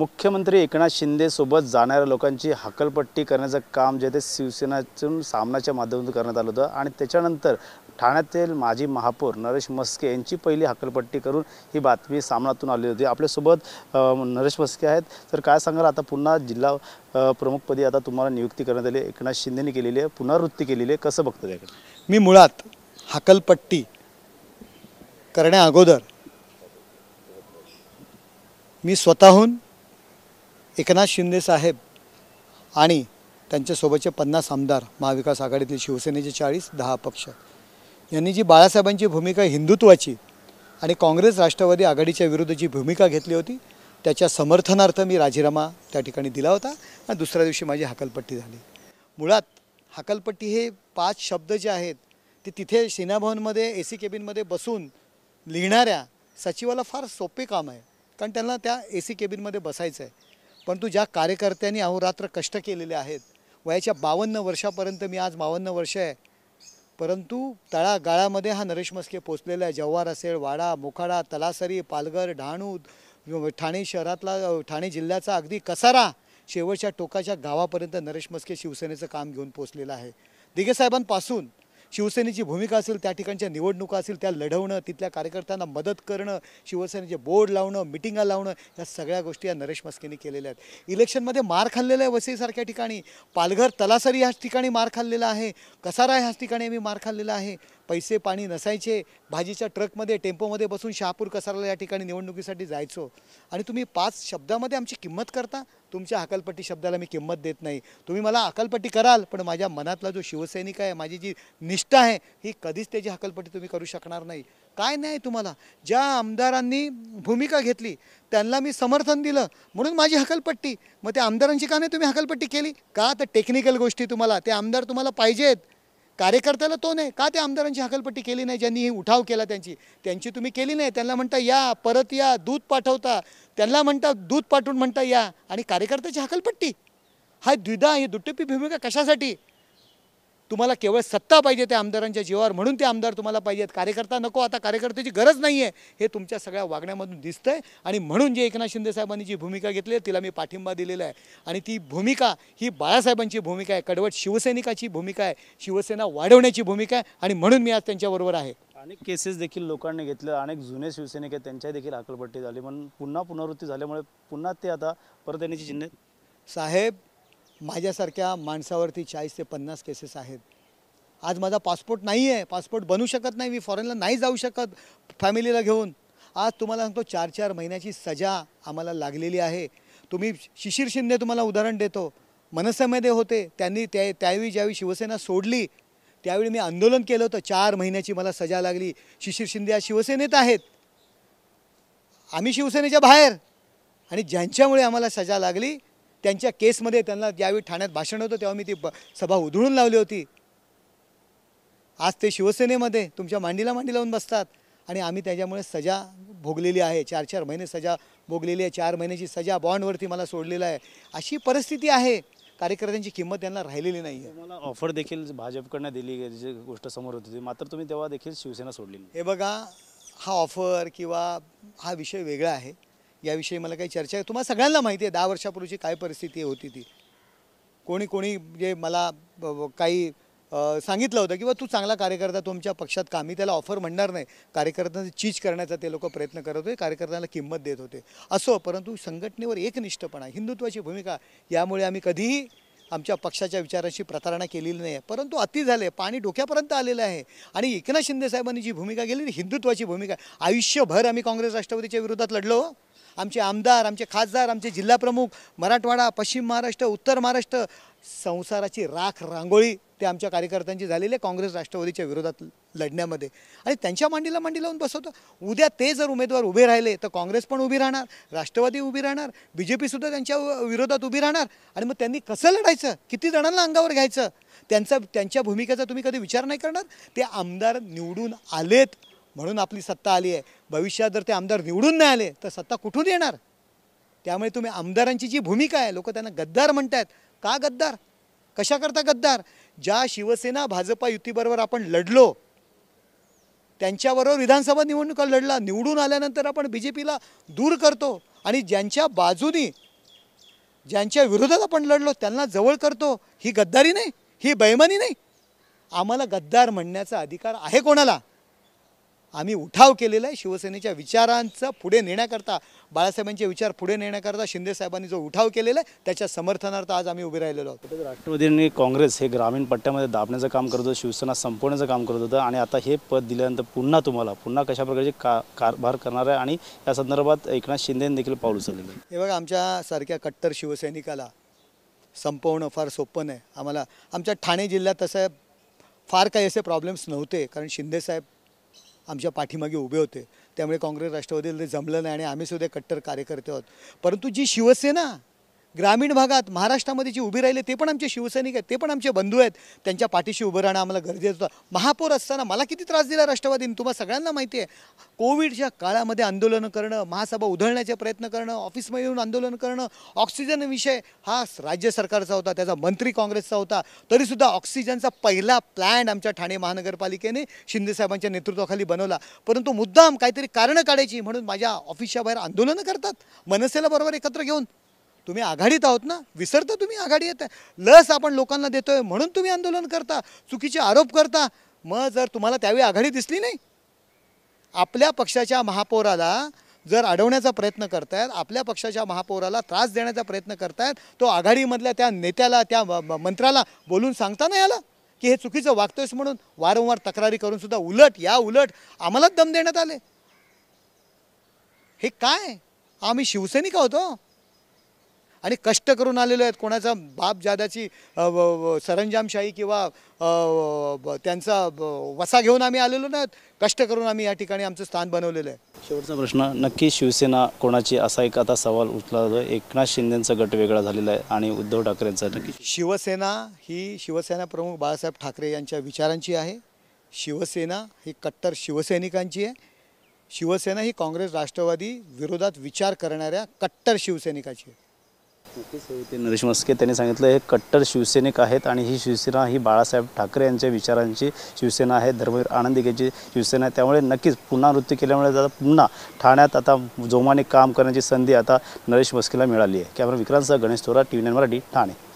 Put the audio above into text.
मुख्यमंत्री एकनाथ शिंदेसोबत जाणाऱ्या लोकांची हकलपट्टी करण्याचं काम जे ते शिवसेनेतून सामनाच्या माध्यमातून करण्यात आलं होतं आणि त्याच्यानंतर ठाण्यातील माजी महापौर नरेश मस्के यांची पहिली हकलपट्टी करून ही बातमी सामनातून आली होती आपल्यासोबत नरेश मस्के आहेत तर काय सांगाल आता पुन्हा जिल्हा प्रमुखपदी आता तुम्हाला नियुक्ती करण्यात आली एकनाथ शिंदेने केलेली आहे पुनरावृत्ती केलेली आहे कसं बघतो त्याकडे मी मुळात हकलपट्टी करण्या अगोदर मी स्वतःहून एकनाथ शिंदे साहेब आणि त्यांच्यासोबतचे पन्नास आमदार महाविकास आघाडीतील शिवसेनेचे चाळीस दहा पक्ष यांनी जी बाळासाहेबांची भूमिका हिंदुत्वाची आणि काँग्रेस राष्ट्रवादी आघाडीच्या विरुद्ध जी भूमिका घेतली होती त्याच्या समर्थनार्थ मी राजीनामा त्या ठिकाणी दिला होता आणि दुसऱ्या दिवशी माझी हकलपट्टी झाली मुळात हाकलपट्टी हे पाच शब्द जे आहेत ते तिथे सेनाभवनमध्ये ए सी केबिनमध्ये बसून लिहिणाऱ्या सचिवाला फार सोपे काम आहे कारण त्यांना त्या ए सी केबिनमध्ये बसायचं आहे परंतु ज्या कार्यकर्त्यांनी अहोरात्र कष्ट केलेले आहेत वयाच्या बावन्न वर्षापर्यंत मी आज बावन्न वर्ष आहे परंतु तळागाळामध्ये हा नरेश मस्के पोचलेला आहे जव्हार असेल वाडा मोखाडा तलासरी पालघर डहाणू ठाणे शहरातला ठाणे जिल्ह्याचा अगदी कसारा शेवटच्या टोकाच्या गावापर्यंत नरेश मस्के शिवसेनेचं काम घेऊन पोचलेलं आहे दिगेसाहेबांपासून शिवसेनेची भूमिका असेल त्या ठिकाणच्या निवडणुका असेल त्या लढवणं तिथल्या कार्यकर्त्यांना मदत करणं शिवसेनेचे बोर्ड लावणं मिटिंगा लावणं या सगळ्या गोष्टी या नरेश मस्केंनी केलेल्या आहेत इलेक्शनमध्ये मार खाल्लेला आहे वसईसारख्या ठिकाणी पालघर तलासरी ह्याच ठिकाणी मार खाल्लेला आहे कसारा ह्याच ठिकाणी आम्ही मार खाल्लेला आहे पैसे पाणी नसायचे भाजीच्या ट्रकमध्ये टेम्पोमध्ये बसून शहापूर कसाराला या ठिकाणी निवडणुकीसाठी जायचो आणि तुम्ही पाच शब्दामध्ये आमची किंमत करता तुमच्या अकलपट्टी शब्दाला मी किंमत देत नाही तुम्ही मला अकलपट्टी कराल पण माझ्या मनातला जो शिवसैनिक आहे माझी जी निष्ठा आहे ही कधीच त्याची हकलपट्टी तुम्ही करू शकणार नाही काय नाही तुम्हाला ज्या आमदारांनी भूमिका घेतली त्यांना मी समर्थन दिलं म्हणून माझी हकलपट्टी मग त्या आमदारांची का नाही तुम्ही हकलपट्टी केली का तर टेक्निकल गोष्टी तुम्हाला ते आमदार तुम्हाला पाहिजेत कार्यकर्त्याला तो नाही का त्या आमदारांची हकलपट्टी केली नाही ज्यांनी ही उठाव केला त्यांची त्यांची तुम्ही केली नाही त्यांना म्हणता या परत या दूध पाठवता त्यांना म्हणता दूध पाठवून म्हणता या आणि कार्यकर्त्याची हकलपट्टी हा द्विधा ही दुट्टपी भूमिका कशासाठी तुम्हाला केवळ सत्ता पाहिजे त्या आमदारांच्या जीवावर म्हणून ते आमदार तुम्हाला पाहिजेत कार्यकर्ता नको आता कार्यकर्त्याची गरज नाही आहे हे तुमच्या सगळ्या वागण्यामधून दिसतंय आणि म्हणून जे एकनाथ शिंदे साहेबांनी जी भूमिका घेतली आहे तिला मी पाठिंबा दिलेला आहे आणि ती भूमिका ही बाळासाहेबांची भूमिका आहे कडवट शिवसैनिकाची भूमिका आहे शिवसेना वाढवण्याची भूमिका आहे आणि म्हणून मी आज त्यांच्याबरोबर आहे अनेक केसेस देखील लोकांनी घेतलं अनेक जुने शिवसैनिक आहेत त्यांच्या देखील आकलपट्टी झाली म्हणून पुन्हा पुनरावृत्ती झाल्यामुळे पुन्हा ते आता परत येण्याची चिन्ह साहेब माझ्यासारख्या माणसावरती चाळीस ते पन्नास केसेस आहेत आज माझा पासपोर्ट नाही आहे पासपोर्ट बनू शकत नाही मी फॉरेनला नाही जाऊ शकत फॅमिलीला घेऊन आज तुम्हाला सांगतो चार चार महिन्याची सजा आम्हाला लागलेली आहे तुम्ही शिशिर शिंदे तुम्हाला उदाहरण देतो मनसेमध्ये होते त्यांनी त्या त्यावेळी ज्यावेळी शिवसेना सोडली त्यावेळी मी आंदोलन केलं होतं चार महिन्याची मला सजा लागली शिशिर शिंदे आज शिवसेनेत आहेत आम्ही शिवसेनेच्या बाहेर आणि ज्यांच्यामुळे आम्हाला सजा लागली त्यांच्या केसमध्ये त्यांना ज्यावेळी ठाण्यात भाषण होतं तेव्हा मी ती सभा उधळून लावली होती आज ते शिवसेनेमध्ये तुमच्या मांडीला मांडी लावून बसतात आणि आम्ही त्याच्यामुळे सजा भोगलेली आहे चार चार महिने सजा भोगलेली आहे चार महिन्याची सजा बॉन्डवरती मला सोडलेलं आहे अशी परिस्थिती आहे कार्यकर्त्यांची किंमत त्यांना राहिलेली नाही आहे मला ऑफर देखील भाजपकडनं दिली जी गोष्ट समोर होती मात्र तुम्ही तेव्हा देखील शिवसेना सोडलेली हे बघा हा ऑफर किंवा हा विषय वेगळा आहे याविषयी मला काही चर्चा आहे तुम्हाला सगळ्यांना माहिती आहे दहा वर्षापूर्वीची काय परिस्थिती होती ती कोणी कोणी जे मला काही सांगितलं होतं की किंवा तू चांगला कार्यकर्ता तुमच्या पक्षात का मी त्याला ऑफर म्हणणार नाही कार्यकर्त्यांचं चीज करण्याचा ते लोक प्रयत्न करत होते कार्यकर्त्यांना किंमत देत होते असो परंतु संघटनेवर एकनिष्ठपणा हिंदुत्वाची भूमिका यामुळे आम्ही कधीही आमच्या पक्षाच्या विचारांशी प्रतारणा केलेली नाही आहे परंतु अति झाले पाणी डोक्यापर्यंत आलेलं आहे आणि एकनाथ शिंदे साहेबांनी जी भूमिका केली ती हिंदुत्वाची भूमिका आयुष्यभर आम्ही काँग्रेस राष्ट्रवादीच्या विरोधात लढलो आमचे आमदार आमचे खासदार आमचे जिल्हाप्रमुख मराठवाडा पश्चिम महाराष्ट्र उत्तर महाराष्ट्र संसाराची राख रांगोळी ते आमच्या कार्यकर्त्यांची झालेली आहे काँग्रेस राष्ट्रवादीच्या विरोधात लढण्यामध्ये आणि त्यांच्या मांडीला मांडी लावून बसवतो उद्या ते जर उमेदवार उभे राहिले तर काँग्रेस पण उभी राहणार राष्ट्रवादी उभी राहणार बी जे पीसुद्धा त्यांच्या विरोधात उभी राहणार आणि मग त्यांनी कसं लढायचं किती जणांना अंगावर घ्यायचं त्यांचा त्यांच्या भूमिकेचा तुम्ही कधी विचार नाही करणार ते आमदार निवडून आलेत म्हणून आपली सत्ता आली आहे भविष्यात जर ते आमदार निवडून नाही आले तर सत्ता कुठून येणार त्यामुळे तुम्ही आमदारांची जी भूमिका आहे लोक त्यांना गद्दार म्हणत का गद्दार कशाकरता गद्दार ज्या शिवसेना भाजपा युतीबरोबर आपण लढलो त्यांच्याबरोबर विधानसभा निवडणुका लढला निवडून आल्यानंतर आपण बी जे पीला दूर करतो आणि ज्यांच्या बाजूनी ज्यांच्या विरोधात आपण लढलो त्यांना जवळ करतो ही गद्दारी नाही ही बैमानी नाही आम्हाला गद्दार म्हणण्याचा अधिकार आहे कोणाला आम्ही उठाव केलेला आहे शिवसेनेच्या विचारांचं पुढे नेण्याकरता बाळासाहेबांचे विचार पुढे नेण्याकरता शिंदेसाहेबांनी जो उठाव केलेला आहे त्याच्या समर्थनार्थ आज आम्ही उभे राहिलेलो आहोत राष्ट्रवादीने काँग्रेस हे ग्रामीण पट्ट्यामध्ये दाबण्याचं काम करत होतं शिवसेना संपवण्याचं काम करत होतं आणि आता हे पद दिल्यानंतर पुन्हा तुम्हाला पुन्हा कशा प्रकारचे का कारभार करणार आहे आणि या संदर्भात एकनाथ शिंदेने देखील पाऊल उचललेलं हे बघा आमच्यासारख्या कट्टर शिवसैनिकाला संपवणं फार सोपं नाही आम्हाला आमच्या ठाणे जिल्ह्यात तसं फार काही असे प्रॉब्लेम्स नव्हते कारण शिंदेसाहेब आमच्या पाठीमागे उभे होते त्यामुळे काँग्रेस राष्ट्रवादीला जमलं नाही आणि आम्ही सुद्धा कट्टर कार्यकर्ते आहोत परंतु जी शिवसेना ग्रामीण भागात महाराष्ट्रामध्ये जे उभे राहिले ते पण आमचे शिवसैनिक आहेत ते पण आमचे बंधू आहेत त्यांच्या पाठीशी उभं राहणं आम्हाला गरजेचं होतं महापौर असताना मला किती त्रास दिला राष्ट्रवादीने तुम्हाला सगळ्यांना माहिती आहे कोविडच्या काळामध्ये आंदोलनं करणं महासभा उधळण्याचे प्रयत्न करणं ऑफिसमध्ये येऊन आंदोलन करणं ऑक्सिजन विषय हा राज्य सरकारचा होता त्याचा मंत्री काँग्रेसचा होता तरीसुद्धा ऑक्सिजनचा पहिला प्लॅन आमच्या ठाणे महानगरपालिकेने शिंदेसाहेबांच्या नेतृत्वाखाली बनवला परंतु मुद्दाम काहीतरी कारणं काढायची म्हणून माझ्या ऑफिसच्या बाहेर आंदोलनं करतात मनसेला बरोबर एकत्र घेऊन तुम्ही आघाडीत आहोत ना विसरता तुम्ही आघाडी येत आहे लस आपण लोकांना देतोय म्हणून तुम्ही आंदोलन करता चुकीचे आरोप करता मग जर तुम्हाला त्यावेळी आघाडी दिसली नाही आपल्या पक्षाच्या महापौराला जर अडवण्याचा प्रयत्न करतायत आपल्या पक्षाच्या महापौराला त्रास देण्याचा प्रयत्न करतायत तो आघाडीमधल्या त्या नेत्याला त्या मंत्र्याला बोलून सांगता नाही आला की हे चुकीचं वागतोयस म्हणून वारंवार तक्रारी करूनसुद्धा उलट या उलट आम्हालाच दम देण्यात आले हे काय आम्ही शिवसैनिक आहोत हो. आणि कष्ट करून आलेले आहेत कोणाचा बाप जादाची सरंजामशाही किंवा त्यांचा वसा घेऊन आम्ही आलेलो नाहीत कष्ट करून आम्ही या ठिकाणी आमचं स्थान बनवलेलं आहे शेवटचा प्रश्न नक्की शिवसेना कोणाची असा एक आता सवाल उठला जातो एकनाथ शिंदेंचा गट वेगळा झालेला आहे आणि उद्धव ठाकरेंचा नक्की शिवसेना ही शिवसेना प्रमुख बाळासाहेब ठाकरे यांच्या विचारांची आहे शिवसेना ही कट्टर शिवसैनिकांची आहे शिवसेना ही काँग्रेस राष्ट्रवादी विरोधात विचार करणाऱ्या कट्टर शिवसैनिकाची आहे नरेश मस्के त्यांनी सांगितलं हे कट्टर शिवसैनिक आहेत आणि ही शिवसेना ही बाळासाहेब ठाकरे यांच्या विचारांची शिवसेना आहे धर्मवीर आनंदिकेची शिवसेना आहे त्यामुळे नक्कीच पुनरावृत्ती केल्यामुळे आता पुन्हा ठाण्यात आता जोमाने काम करण्याची संधी आता नरेश मस्केला मिळाली आहे कॅमेरा विक्रांतसह गणेश थोरा टी व्ही मराठी ठाणे